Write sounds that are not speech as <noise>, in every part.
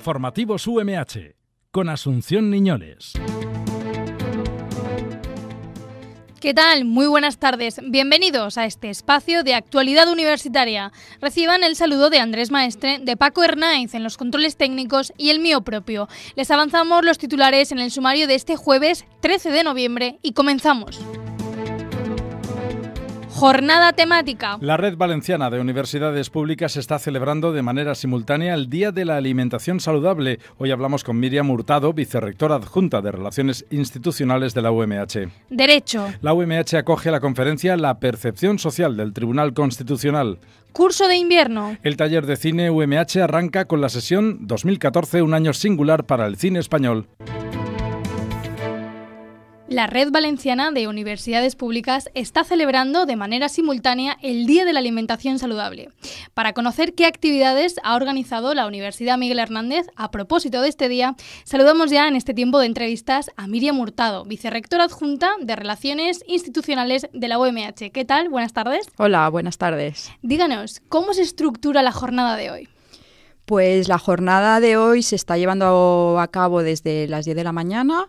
Informativos UMH con Asunción Niñoles. ¿Qué tal? Muy buenas tardes. Bienvenidos a este espacio de actualidad universitaria. Reciban el saludo de Andrés Maestre, de Paco Hernández en los controles técnicos y el mío propio. Les avanzamos los titulares en el sumario de este jueves 13 de noviembre y comenzamos jornada temática. La Red Valenciana de Universidades Públicas está celebrando de manera simultánea el Día de la Alimentación Saludable. Hoy hablamos con Miriam Hurtado, vicerrectora adjunta de Relaciones Institucionales de la UMH. Derecho. La UMH acoge la conferencia La percepción social del Tribunal Constitucional. Curso de invierno. El taller de cine UMH arranca con la sesión 2014, un año singular para el cine español. La Red Valenciana de Universidades Públicas está celebrando de manera simultánea el Día de la Alimentación Saludable. Para conocer qué actividades ha organizado la Universidad Miguel Hernández a propósito de este día, saludamos ya en este tiempo de entrevistas a Miriam Hurtado, vicerrectora adjunta de Relaciones Institucionales de la UMH. ¿Qué tal? Buenas tardes. Hola, buenas tardes. Díganos, ¿cómo se estructura la jornada de hoy? Pues la jornada de hoy se está llevando a cabo desde las 10 de la mañana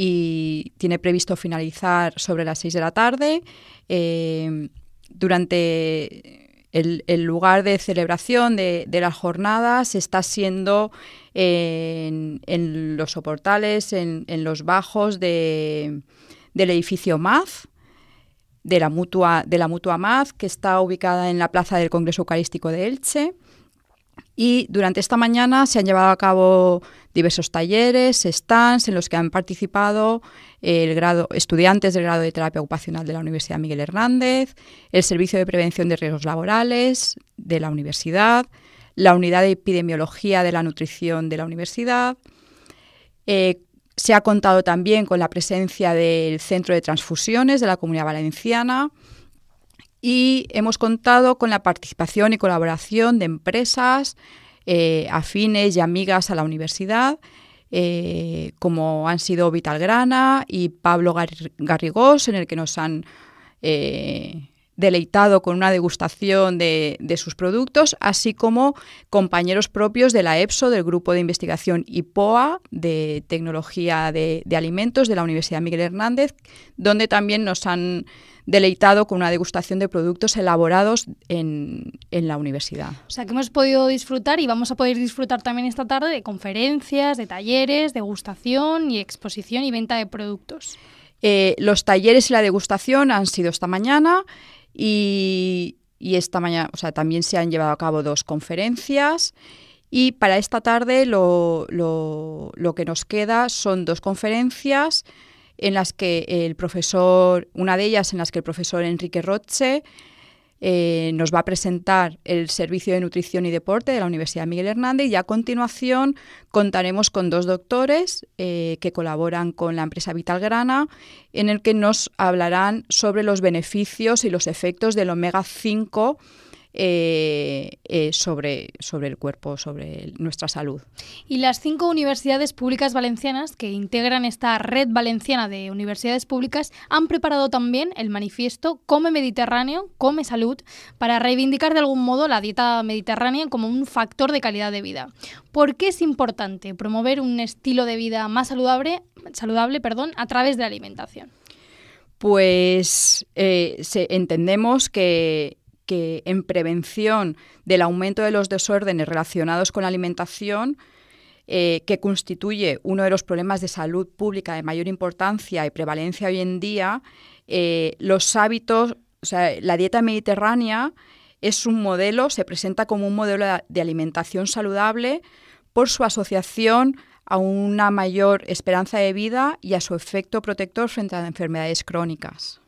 y tiene previsto finalizar sobre las 6 de la tarde. Eh, durante el, lugar de celebración de, de las jornadas está siendo en, los soportales, en, los bajos del edificio MAZ, de la, mutua, de la mutua MAZ, que está ubicada en la Plaza del Congreso Eucarístico de Elche. Y durante esta mañana se han llevado a cabo diversos talleres, stands en los que han participado eh, estudiantes del grado de terapia ocupacional de la Universidad Miguel Hernández, el Servicio de Prevención de Riesgos Laborales de la Universidad, la Unidad de Epidemiología de la Nutrición de la Universidad. Eh, se ha contado también con la presencia del Centro de Transfusiones de la Comunidad Valenciana, y hemos contado con la participación y colaboración de empresas eh, afines y amigas a la universidad, eh, como han sido Vitalgrana y Pablo Garrigós, en el que nos han eh, deleitado con una degustación de, sus productos, así como compañeros propios de la EPSO, del Grupo de Investigación IPOA de Tecnología de, Alimentos de la Universidad Miguel Hernández, donde también nos han deleitado con una degustación de productos elaborados en, la universidad. O sea, que hemos podido disfrutar y vamos a poder disfrutar también esta tarde de conferencias, de talleres, degustación y exposición y venta de productos. Eh, los talleres y la degustación han sido esta mañana. Y, esta mañana, también se han llevado a cabo dos conferencias. Y para esta tarde lo, lo, que nos queda son dos conferencias en las que el profesor, una de ellas en las que el profesor Enrique Roche eh, nos va a presentar el Servicio de Nutrición y Deporte de la Universidad Miguel Hernández y a continuación contaremos con dos doctores eh, que colaboran con la empresa Vitalgrana en el que nos hablarán sobre los beneficios y los efectos del omega 5 eh, eh, sobre, sobre el cuerpo, sobre nuestra salud. Y las cinco universidades públicas valencianas que integran esta red valenciana de universidades públicas han preparado también el manifiesto Come Mediterráneo, Come Salud, para reivindicar de algún modo la dieta mediterránea como un factor de calidad de vida. ¿Por qué es importante promover un estilo de vida más saludable, saludable perdón, a través de la alimentación? Pues eh, entendemos que que en prevención del aumento de los desórdenes relacionados con la alimentación, eh, que constituye uno de los problemas de salud pública de mayor importancia y prevalencia hoy en día, eh, los hábitos, o sea, la dieta mediterránea es un modelo, se presenta como un modelo de alimentación saludable por su asociación a una mayor esperanza de vida y a su efecto protector frente a enfermedades crónicas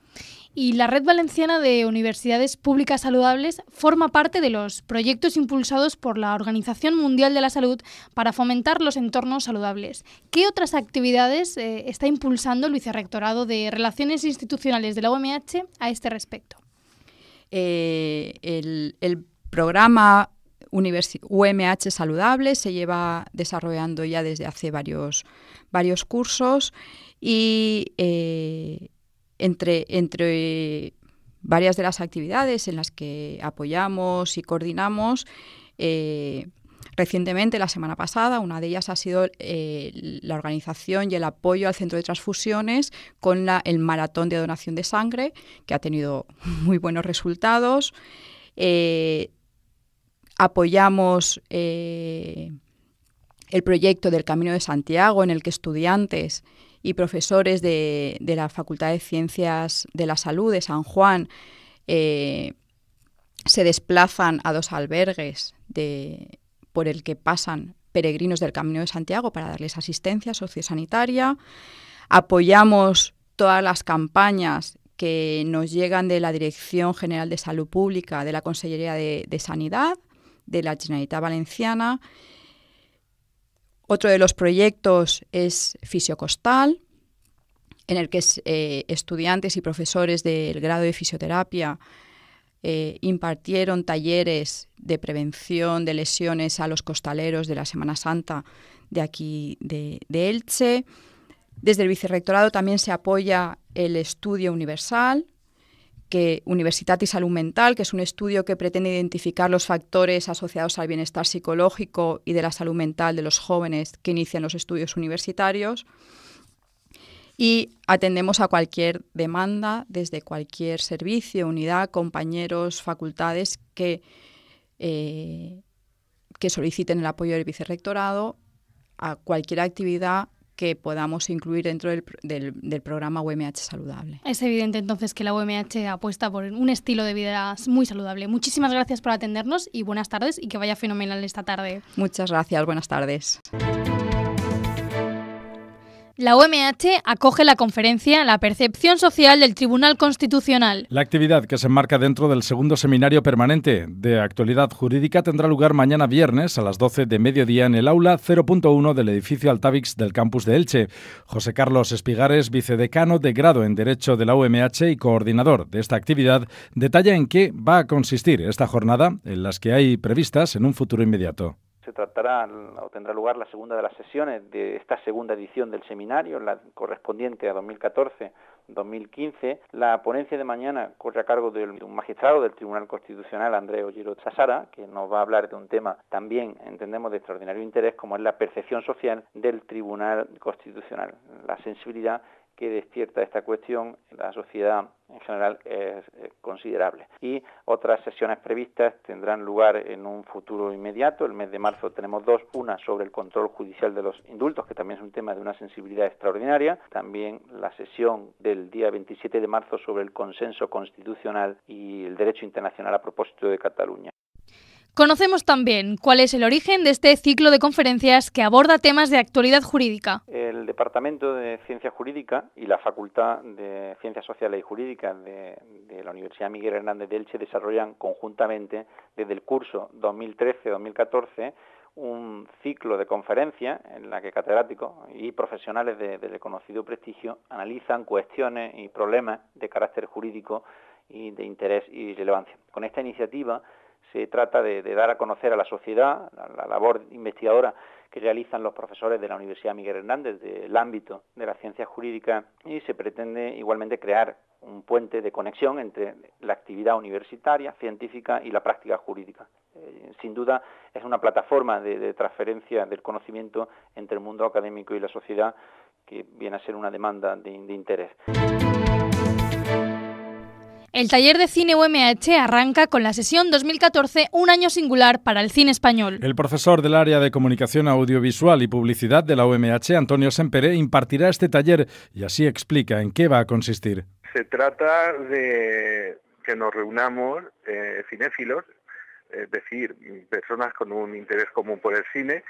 y la Red Valenciana de Universidades Públicas Saludables forma parte de los proyectos impulsados por la Organización Mundial de la Salud para fomentar los entornos saludables. ¿Qué otras actividades eh, está impulsando el Vicerrectorado de Relaciones Institucionales de la UMH a este respecto? Eh, el, programa UMH Saludable se lleva desarrollando ya desde hace varios, varios cursos y eh, entre, varias de las actividades en las que apoyamos y coordinamos. Eh, recientemente, la semana pasada, una de ellas ha sido eh, la organización y el apoyo al centro de transfusiones con el maratón de donación de sangre, que ha tenido <laughs> muy buenos resultados. Eh, apoyamos el proyecto del Camino de Santiago, en el que estudiantes y profesores de, la Facultad de Ciencias de la Salud de San Juan eh, se desplazan a dos albergues de, por el que pasan peregrinos del Camino de Santiago para darles asistencia sociosanitaria. Apoyamos todas las campañas que nos llegan de la Dirección General de Salud Pública, de la Consellería de, de Sanidad, de la Generalitat Valenciana otro de los proyectos es Fisiocostal, en el que eh, estudiantes y profesores del grado de fisioterapia eh, impartieron talleres de prevención de lesiones a los costaleros de la Semana Santa de aquí de Elche. Desde el vicerrectorado también se apoya el estudio universal, que Universitatis Salud Mental, que es un estudio que pretende identificar los factores asociados al bienestar psicológico y de la salud mental de los jóvenes que inician los estudios universitarios. Y atendemos a cualquier demanda desde cualquier servicio, unidad, compañeros, facultades que, eh, que soliciten el apoyo del vicerrectorado a cualquier actividad que podamos incluir dentro del, programa UMH Saludable. Es evidente entonces que la UMH apuesta por un estilo de vida muy saludable. Muchísimas gracias por atendernos y buenas tardes y que vaya fenomenal esta tarde. Muchas gracias, buenas tardes. La OMH acoge la conferencia La percepción social del Tribunal Constitucional. La actividad que se enmarca dentro del segundo seminario permanente de actualidad jurídica tendrá lugar mañana viernes a las 12 de mediodía en el aula 0.1 del edificio Altavix del campus de Elche. José Carlos Espigares, vicedecano de grado en Derecho de la OMH y coordinador de esta actividad, detalla en qué va a consistir esta jornada, en las que hay previstas en un futuro inmediato se tratará o tendrá lugar la segunda de las sesiones de esta segunda edición del seminario, la correspondiente a 2014-2015. La ponencia de mañana corre a cargo de un magistrado del Tribunal Constitucional, Andrés Ollero Chasara, que nos va a hablar de un tema también, entendemos, de extraordinario interés, como es la percepción social del Tribunal Constitucional, la sensibilidad que despierta esta cuestión en la sociedad en general es considerable. Y otras sesiones previstas tendrán lugar en un futuro inmediato. El mes de marzo tenemos dos, una sobre el control judicial de los indultos, que también es un tema de una sensibilidad extraordinaria. También la sesión del día 27 de marzo sobre el consenso constitucional y el derecho internacional a propósito de Cataluña. Conocemos también cuál es el origen de este ciclo de conferencias que aborda temas de actualidad jurídica. El Departamento de Ciencias Jurídicas y la Facultad de Ciencias Sociales y Jurídicas de, la Universidad Miguel Hernández de Elche desarrollan conjuntamente desde el curso 2013-2014 un ciclo de conferencias en la que catedráticos y profesionales de reconocido prestigio analizan cuestiones y problemas de carácter jurídico y de interés y relevancia. Con esta iniciativa se trata de, dar a conocer a la sociedad la, labor investigadora que realizan los profesores de la Universidad Miguel Hernández del ámbito de la ciencia jurídica y se pretende igualmente crear un puente de conexión entre la actividad universitaria, científica y la práctica jurídica. Eh, sin duda es una plataforma de, transferencia del conocimiento entre el mundo académico y la sociedad que viene a ser una demanda de interés. El taller de cine UMH arranca con la sesión 2014, un año singular para el cine español. El profesor del área de comunicación audiovisual y publicidad de la UMH, Antonio Semperé, impartirá este taller y así explica en qué va a consistir. Se trata de que nos reunamos eh, cinéfilos, es decir, personas con un interés común por el cine,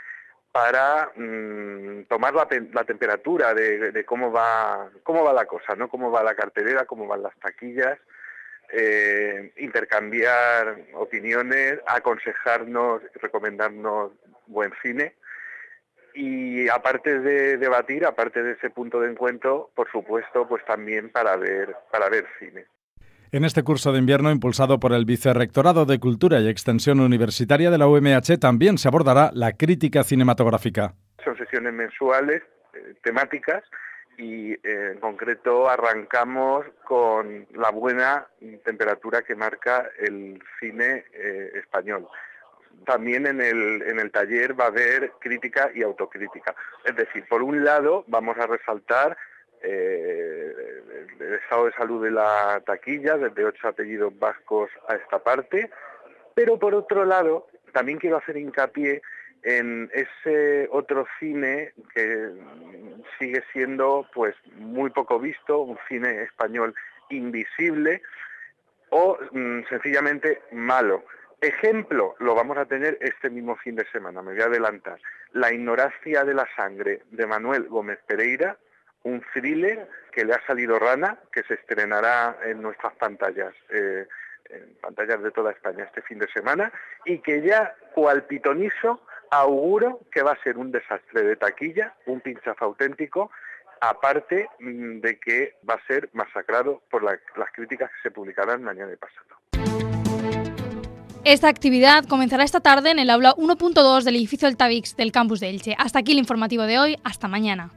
para mm, tomar la, temperatura de, cómo va cómo va la cosa, ¿no? Cómo va la cartelera, cómo van las taquillas, eh, intercambiar opiniones, aconsejarnos, recomendarnos buen cine. Y aparte de debatir, aparte de ese punto de encuentro, por supuesto, pues también para ver, para ver cine. En este curso de invierno, impulsado por el Vicerrectorado de Cultura y Extensión Universitaria de la UMH, también se abordará la crítica cinematográfica. Son sesiones mensuales, eh, temáticas, y eh, en concreto arrancamos con la buena temperatura que marca el cine eh, español. También en el, taller va a haber crítica y autocrítica. Es decir, por un lado vamos a resaltar eh, el estado de salud de la taquilla, desde ocho apellidos vascos a esta parte, pero por otro lado también quiero hacer hincapié en ese otro cine que sigue siendo pues muy poco visto, un cine español invisible o mm, sencillamente malo. Ejemplo, lo vamos a tener este mismo fin de semana, me voy a adelantar. La ignorancia de la sangre de Manuel Gómez Pereira, un thriller que le ha salido rana, que se estrenará en nuestras pantallas, eh, en pantallas de toda España este fin de semana, y que ya cual pitonizo auguro que va a ser un desastre de taquilla, un pinchazo auténtico, aparte mm, de que va a ser masacrado por las críticas que se publicarán mañana y pasado. Esta actividad comenzará esta tarde en el aula 1.2 del edificio del Tavix del campus de Elche. Hasta aquí el informativo de hoy, hasta mañana.